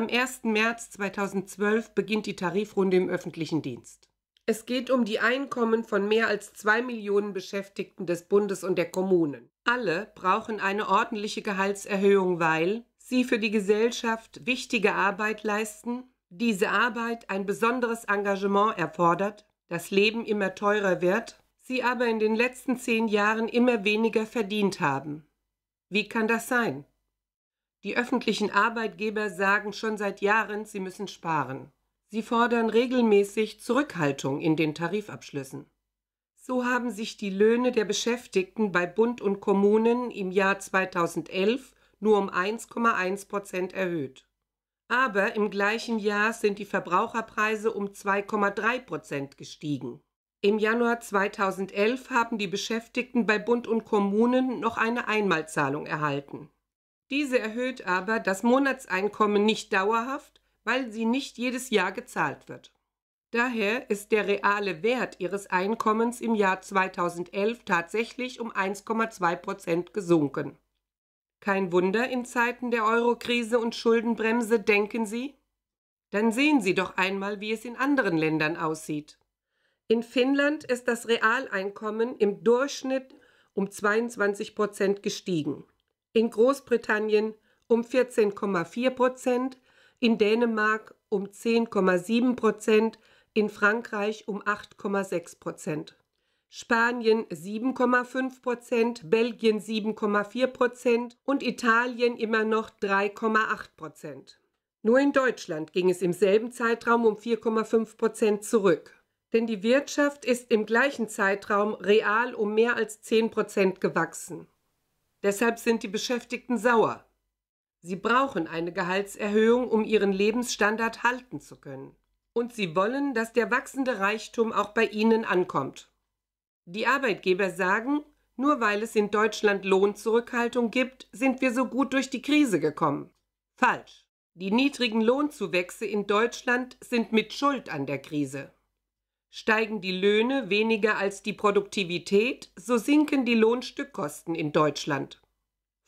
Am 1. März 2012 beginnt die Tarifrunde im öffentlichen Dienst. Es geht um die Einkommen von mehr als zwei Millionen Beschäftigten des Bundes und der Kommunen. Alle brauchen eine ordentliche Gehaltserhöhung, weil sie für die Gesellschaft wichtige Arbeit leisten, diese Arbeit ein besonderes Engagement erfordert, das Leben immer teurer wird, sie aber in den letzten zehn Jahren immer weniger verdient haben. Wie kann das sein? Die öffentlichen Arbeitgeber sagen schon seit Jahren, sie müssen sparen. Sie fordern regelmäßig Zurückhaltung in den Tarifabschlüssen. So haben sich die Löhne der Beschäftigten bei Bund und Kommunen im Jahr 2011 nur um 1,1 Prozent erhöht. Aber im gleichen Jahr sind die Verbraucherpreise um 2,3 Prozent gestiegen. Im Januar 2011 haben die Beschäftigten bei Bund und Kommunen noch eine Einmalzahlung erhalten. Diese erhöht aber das Monatseinkommen nicht dauerhaft, weil sie nicht jedes Jahr gezahlt wird. Daher ist der reale Wert ihres Einkommens im Jahr 2011 tatsächlich um 1,2 Prozent gesunken. Kein Wunder in Zeiten der Eurokrise und Schuldenbremse, denken Sie? Dann sehen Sie doch einmal, wie es in anderen Ländern aussieht. In Finnland ist das Realeinkommen im Durchschnitt um 22 Prozent gestiegen in Großbritannien um 14,4 Prozent, in Dänemark um 10,7 Prozent, in Frankreich um 8,6 Prozent. Spanien 7,5 Prozent, Belgien 7,4 Prozent und Italien immer noch 3,8 Prozent. Nur in Deutschland ging es im selben Zeitraum um 4,5 Prozent zurück. Denn die Wirtschaft ist im gleichen Zeitraum real um mehr als 10 Prozent gewachsen. Deshalb sind die Beschäftigten sauer. Sie brauchen eine Gehaltserhöhung, um ihren Lebensstandard halten zu können. Und sie wollen, dass der wachsende Reichtum auch bei ihnen ankommt. Die Arbeitgeber sagen, nur weil es in Deutschland Lohnzurückhaltung gibt, sind wir so gut durch die Krise gekommen. Falsch. Die niedrigen Lohnzuwächse in Deutschland sind mit Schuld an der Krise. Steigen die Löhne weniger als die Produktivität, so sinken die Lohnstückkosten in Deutschland.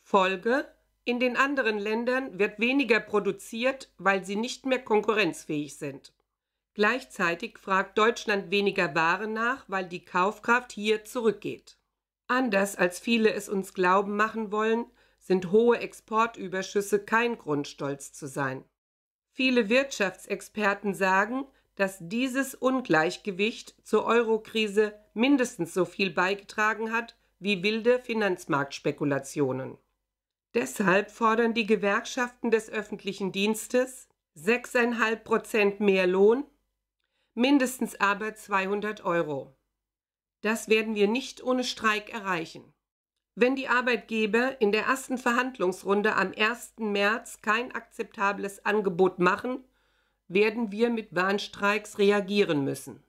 Folge In den anderen Ländern wird weniger produziert, weil sie nicht mehr konkurrenzfähig sind. Gleichzeitig fragt Deutschland weniger Waren nach, weil die Kaufkraft hier zurückgeht. Anders als viele es uns glauben machen wollen, sind hohe Exportüberschüsse kein Grund, stolz zu sein. Viele Wirtschaftsexperten sagen, dass dieses Ungleichgewicht zur Eurokrise mindestens so viel beigetragen hat wie wilde Finanzmarktspekulationen. Deshalb fordern die Gewerkschaften des öffentlichen Dienstes 6,5 Prozent mehr Lohn, mindestens aber 200 Euro. Das werden wir nicht ohne Streik erreichen. Wenn die Arbeitgeber in der ersten Verhandlungsrunde am 1. März kein akzeptables Angebot machen, werden wir mit Warnstreiks reagieren müssen.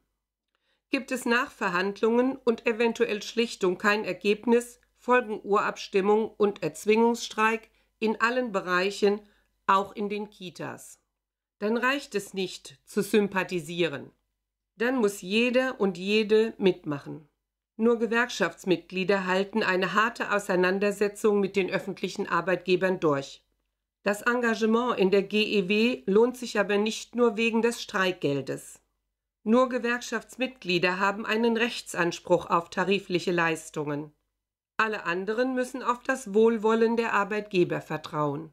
Gibt es nach Verhandlungen und eventuell Schlichtung kein Ergebnis, folgen Urabstimmung und Erzwingungsstreik in allen Bereichen, auch in den Kitas. Dann reicht es nicht zu sympathisieren. Dann muss jeder und jede mitmachen. Nur Gewerkschaftsmitglieder halten eine harte Auseinandersetzung mit den öffentlichen Arbeitgebern durch. Das Engagement in der GEW lohnt sich aber nicht nur wegen des Streikgeldes. Nur Gewerkschaftsmitglieder haben einen Rechtsanspruch auf tarifliche Leistungen. Alle anderen müssen auf das Wohlwollen der Arbeitgeber vertrauen.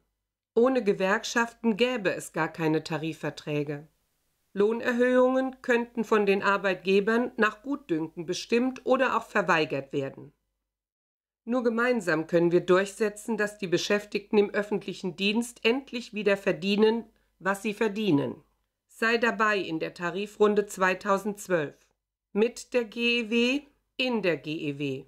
Ohne Gewerkschaften gäbe es gar keine Tarifverträge. Lohnerhöhungen könnten von den Arbeitgebern nach Gutdünken bestimmt oder auch verweigert werden. Nur gemeinsam können wir durchsetzen, dass die Beschäftigten im öffentlichen Dienst endlich wieder verdienen, was sie verdienen. Sei dabei in der Tarifrunde 2012 mit der GEW, in der GEW.